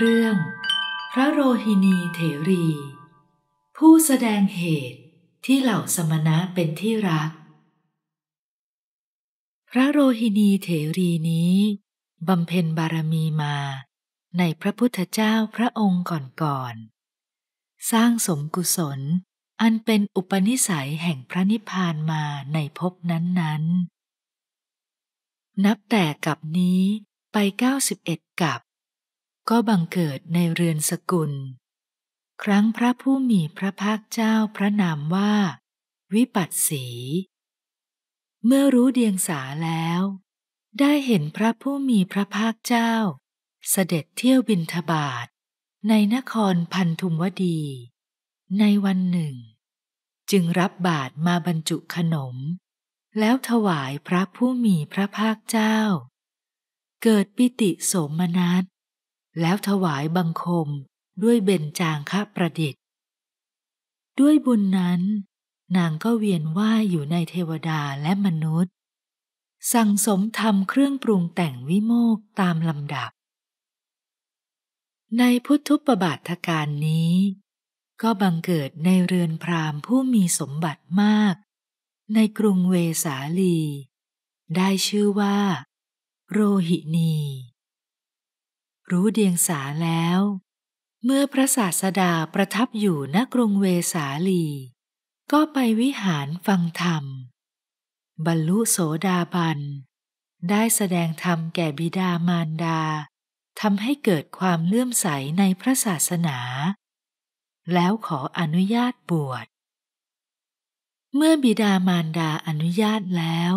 เรื่องพระโรหินีเถรี ผู้แสดงเหตุที่เหล่าสมณะเป็นที่รัก พระโรหินีเถรีนี้ บำเพ็ญบารมีมา ในพระพุทธเจ้าพระองค์ก่อนๆสร้างสมกุศลอันเป็นอุปนิสัยแห่งพระนิพพานมาในภพนั้นๆ นับแต่กับนี้ไป 91 กับก็บังเกิดในเรือนสกุล ครั้งพระผู้มีพระภาคเจ้าพระนามว่า วิปัสสี เมื่อรู้เดียงสาแล้ว ได้เห็นพระผู้มีพระภาคเจ้า เสด็จเที่ยวบินทบาทในนครพันธุมวดี ในวันหนึ่ง จึงรับบาตรมาบรรจุขนม แล้วถวายพระผู้มีพระภาคเจ้า เกิดปิติโสมนัสแล้วถวายบังคมด้วยเบญจางคประดิษฐ์ ด้วยบุญนั้นนางก็เวียนว่ายอยู่ในเทวดาและมนุษย์ สั่งสมทำเครื่องปรุงแต่งวิโมกตามลำดับ ในพุทธุปบาทการนี้ ก็บังเกิดในเรือนพราหมณ์ผู้มีสมบัติมาก ในกรุงเวสาลีได้ชื่อว่าโรหินีรู้เดียงสาแล้ว เมื่อพระศาสดาประทับอยู่ณกรุงเวสาลี ก็ไปวิหารฟังธรรมบรรลุโสดาบันได้แสดงธรรมแก่บิดามารดาทำให้เกิดความเลื่อมใสในพระศาสนา แล้วขออนุญาตบวชเมื่อบิดามารดาอนุญาตแล้ว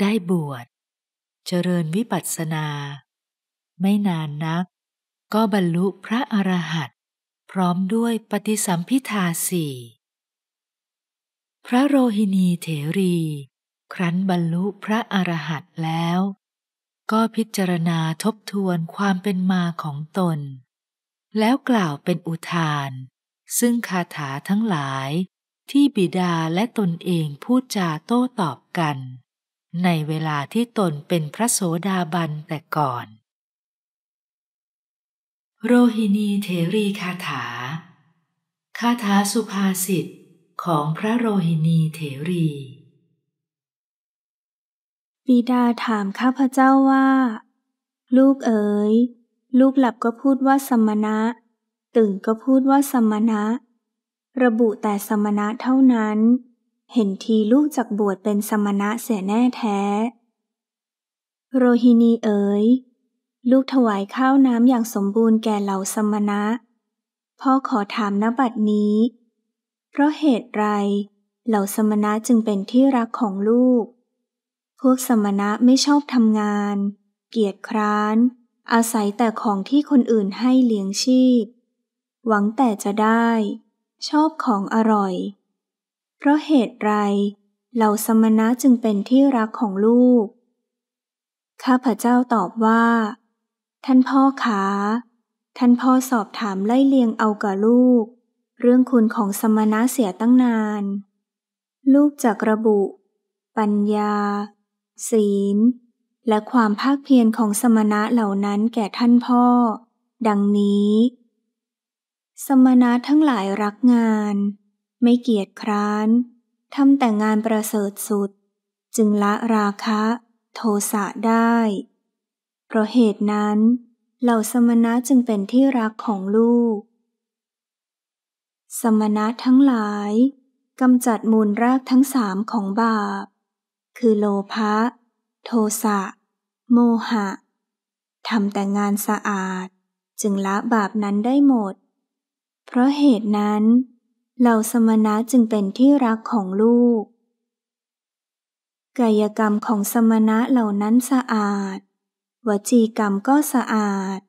ได้บวชเจริญวิปัสสนาไม่นานนักก็บรรลุพระอรหันต์พร้อมด้วยปฏิสัมพิทาสี่ พระโรหินีเถรี ครั้นบรรลุพระอรหันต์แล้วก็พิจารณาทบทวนความเป็นมาของตน แล้วกล่าวเป็นอุทาน ซึ่งคาถาทั้งหลาย ที่บิดาและตนเองพูดจาโต้ตอบกัน ในเวลาที่ตนเป็นพระโสดาบันแต่ก่อนโรหินีเทรีคาถาคาถาสุภาษิตของพระโรหินีเทรีบิดาถามข้าพเจ้าว่า ลูกเอ๋ยลูกหลับก็พูดว่าสมณะตื่นก็พูดว่าสมณะ ระบุแต่สมณะเท่านั้น เห็นทีลูกจากบวชเป็นสมณะเสียแน่แท้ โรหินีเอ๋ยลูกถวายข้าวน้ำอย่างสมบูรณ์แก่เหล่าสมณะ พ่อขอถามนบัดนี้ เพราะเหตุไรเหล่าสมณะจึงเป็นที่รักของลูก พวกสมณะไม่ชอบทำงาน เกียจคร้าน อาศัยแต่ของที่คนอื่นให้เลี้ยงชีพ หวังแต่จะได้ ชอบของอร่อย เพราะเหตุไรเหล่าสมณะจึงเป็นที่รักของลูก ข้าพเจ้าตอบว่าท่านพ่อขา ท่านพ่อสอบถามไล่เลียงเอากับลูก เรื่องคุณของสมณะเสียตั้งนาน ลูกจักระบุ ปัญญา ศีล และความภาคเพียรของสมณะเหล่านั้นแก่ท่านพ่อ ดังนี้ สมณะทั้งหลายรักงาน ไม่เกียจคร้านทำแต่งานประเสริฐสุด จึงละราคะ โทสะได้พราะเหตุนั้นเหล่าสมณะจึงเป็นที่รักของลูก สมณะทั้งหลายกำจัดมูลรากทั้งสามของบาป คือโลภะ โทสะ โมหะ ทำแต่งานสะอาดจึงละบาปนั้นได้หมด เพราะเหตุนั้นเหล่าสมณะจึงเป็นที่รักของลูก กายกรรมของสมณะเหล่านั้นสะอาดวจีกรรมก็สะอาด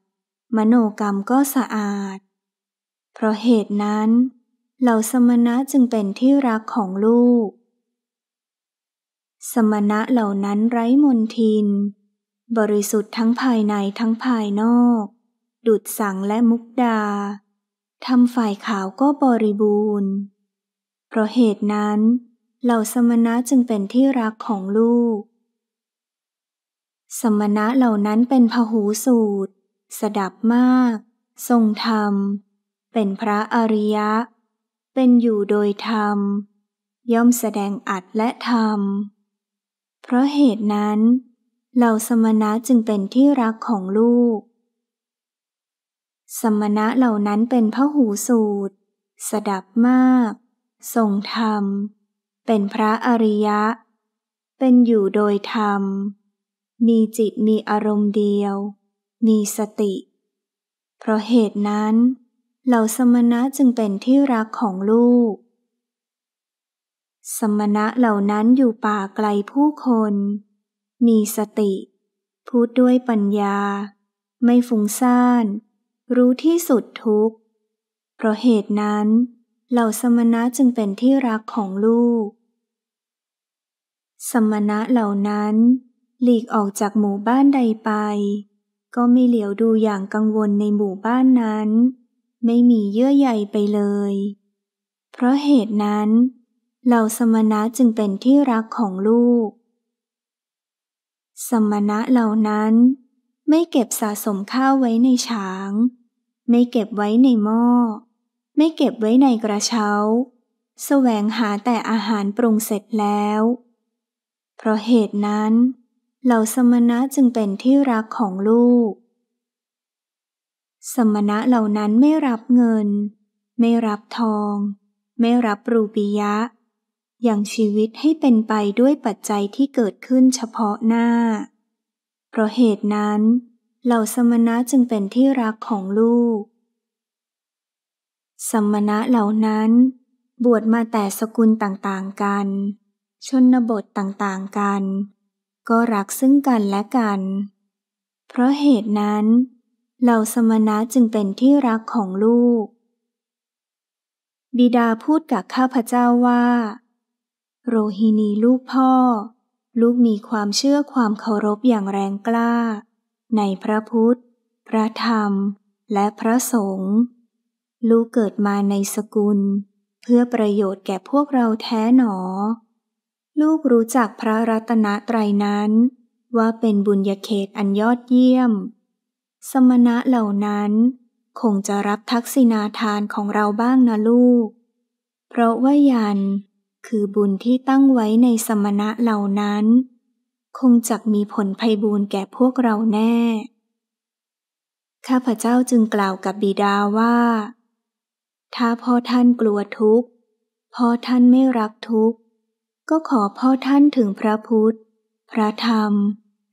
มโนกรรมก็สะอาด เพราะเหตุนั้นเหล่าสมณะจึงเป็นที่รักของลูก สมณะเหล่านั้นไร้มนทิน บริสุทธิ์ทั้งภายในทั้งภายนอก ดุดสังและมุกดา ทำฝ่ายขาวก็บริบูรณ์ เพราะเหตุนั้นเหล่าสมณะจึงเป็นที่รักของลูกสมณะเหล่านั้นเป็นพหูสูตร สดับมาก ทรงธรรม เป็นพระอริยะ เป็นอยู่โดยธรรม ย่อมแสดงอัดและธรรม เพราะเหตุนั้นเหล่าสมณะจึงเป็นที่รักของลูก สมณะเหล่านั้นเป็นพหูสูตรสดับมาก ทรงธรรม เป็นพระอริยะ เป็นอยู่โดยธรรมมีจิตมีอารมณ์เดียว มีสติ เพราะเหตุนั้นเหล่าสมณะจึงเป็นที่รักของลูก สมณะเหล่านั้นอยู่ป่าไกลผู้คน มีสติ พูดด้วยปัญญา ไม่ฟุ้งซ่าน รู้ที่สุดทุกข์เพราะเหตุนั้นเหล่าสมณะจึงเป็นที่รักของลูก สมณะเหล่านั้นหลีกออกจากหมู่บ้านใดไป ก็ไม่เหลียวดูอย่างกังวลในหมู่บ้านนั้น ไม่มีเยื่อใยไปเลย เพราะเหตุนั้นเหล่าสมณะจึงเป็นที่รักของลูก สมณะเหล่านั้น ไม่เก็บสะสมข้าวไว้ในช้าง ไม่เก็บไว้ในหม้อไม่เก็บไว้ในกระเช้า แสวงหาแต่อาหารปรุงเสร็จแล้ว เพราะเหตุนั้นเหล่าสมณะจึงเป็นที่รักของลูก สมณะเหล่านั้นไม่รับเงิน ไม่รับทอง ไม่รับรูปียะ อย่างชีวิตให้เป็นไปด้วยปัจจัยที่เกิดขึ้นเฉพาะหน้า เพราะเหตุนั้นเหล่าสมณะจึงเป็นที่รักของลูก สมณะเหล่านั้น บวชมาแต่สกุลต่างๆกัน ชนบทต่างๆกันก็รักซึ่งกันและกัน เพราะเหตุนั้นเหล่าสมณะจึงเป็นที่รักของลูก บิดาพูดกับข้าพเจ้าว่า โรฮินีลูกพ่อ ลูกมีความเชื่อความเคารพอย่างแรงกล้า ในพระพุทธ พระธรรม และพระสงฆ์ลูกเกิดมาในสกุล เพื่อประโยชน์แก่พวกเราแท้หนอลูกรู้จักพระรัตนตรัยนั้น ว่าเป็นบุญญาเขตอันยอดเยี่ยม สมณะเหล่านั้น คงจะรับทักษิณาทานของเราบ้างนะลูก เพราะว่ายันคือบุญที่ตั้งไว้ในสมณะเหล่านั้น คงจะมีผลภัยบูนแก่พวกเราแน่ ข้าพเจ้าจึงกล่าวกับบิดาว่า ถ้าพ่อท่านกลัวทุกข์พ่อท่านไม่รักทุกข์ก็ขอพ่อท่านถึงพระพุทธ พระธรรม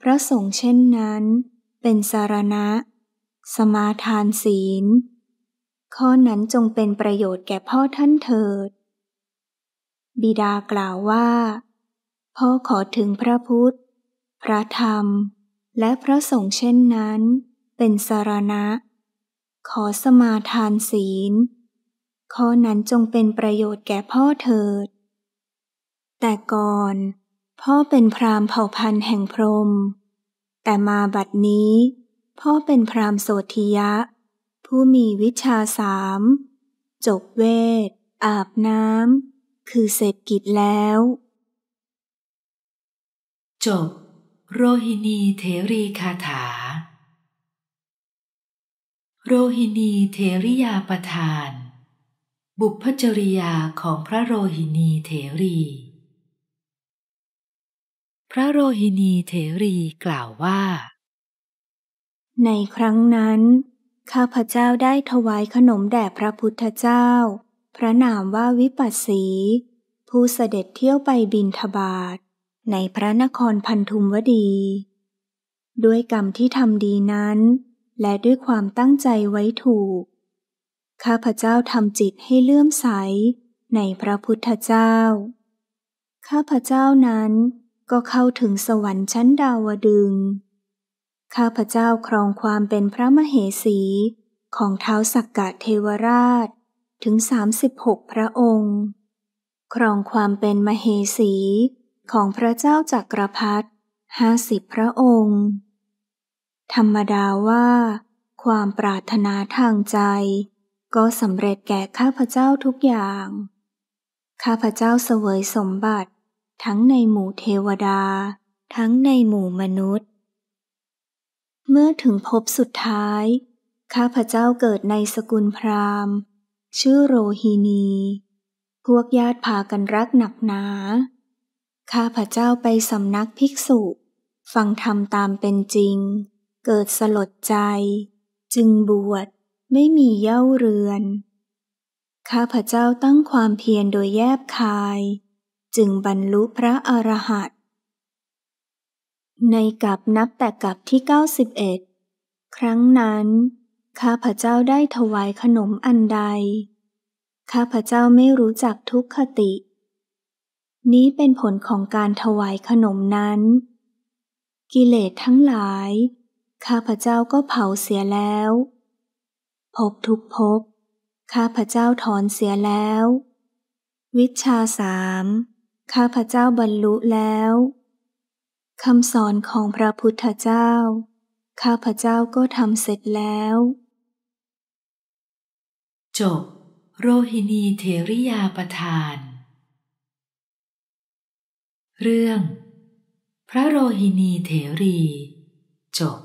พระสงฆ์เช่นนั้น เป็นสารณะ สมาทานศีล ข้อนั้นจงเป็นประโยชน์แก่พ่อท่านเถิด บิดากล่าวว่า พ่อขอถึงพระพุทธ พระธรรม และพระสงฆ์เช่นนั้น เป็นสารณะ ขอสมาทานศีล ข้อนั้นจงเป็นประโยชน์แก่พ่อเถิดแต่ก่อนพ่อเป็นพราหมณ์เผ่าพันธุ์แห่งพรหมแต่มาบัดนี้พ่อเป็นพราหมณ์โสธิยะ ผู้มีวิชาสามจบเวท อาบน้ำคือเสร็จกิจแล้ว จบ โรหินีเทรีคาถา โรหินีเทริยาประทาน บุพจริยาของพระโรหินีเทรีพระโรหินีเถรีกล่าวว่า ในครั้งนั้น ข้าพเจ้าได้ถวายขนมแด่พระพุทธเจ้า พระนามว่าวิปัสสี ผู้เสด็จเที่ยวไปบินทบาทในพระนครพันธุมวดี ด้วยกรรมที่ทำดีนั้น และด้วยความตั้งใจไว้ถูก ข้าพเจ้าทำจิตให้เลื่อมใสในพระพุทธเจ้า ข้าพเจ้านั้นก็เข้าถึงสวรรค์ชั้นดาวดึง ข้าพเจ้าครองความเป็นพระมเหสีของเท้าสักกะเทวราชถึง 36 พระองค์ ครองความเป็นมเหสีของพระเจ้าจักรพรรดิห้าสิบพระองค์ ธรรมดาว่า ความปรารถนาทางใจ ก็สำเร็จแก่ข้าพเจ้าทุกอย่าง ข้าพเจ้าเสวยสมบัติทั้งในหมู่เทวดา ทั้งในหมู่มนุษย์ เมื่อถึงพบสุดท้าย ข้าพเจ้าเกิดในสกุลพราหมณ์ ชื่อโรฮีนี พวกญาติพากันรักหนักหนา ข้าพเจ้าไปสำนักภิกษุ ฟังธรรมตามเป็นจริง เกิดสลดใจ จึงบวชไม่มีเย่าเรือน ข้าพเจ้าตั้งความเพียรโดยแยบคายจึงบรรลุพระอรหันต์ ในกับนับแต่กับที่ 91 ครั้งนั้น ข้าพเจ้าได้ถวายขนมอันใด ข้าพเจ้าไม่รู้จักทุกขติ นี้เป็นผลของการถวายขนมนั้น กิเลสทั้งหลาย ข้าพเจ้าก็เผาเสียแล้ว พบทุกพบ ข้าพเจ้าถอนเสียแล้ว วิชาสามข้าพเจ้าบรรลุแล้วคำสอนของพระพุทธเจ้า ข้าพเจ้าก็ทำเสร็จแล้วจบโรฮินีเทริยาประทาน เรื่องพระโรฮินีเทรีจบ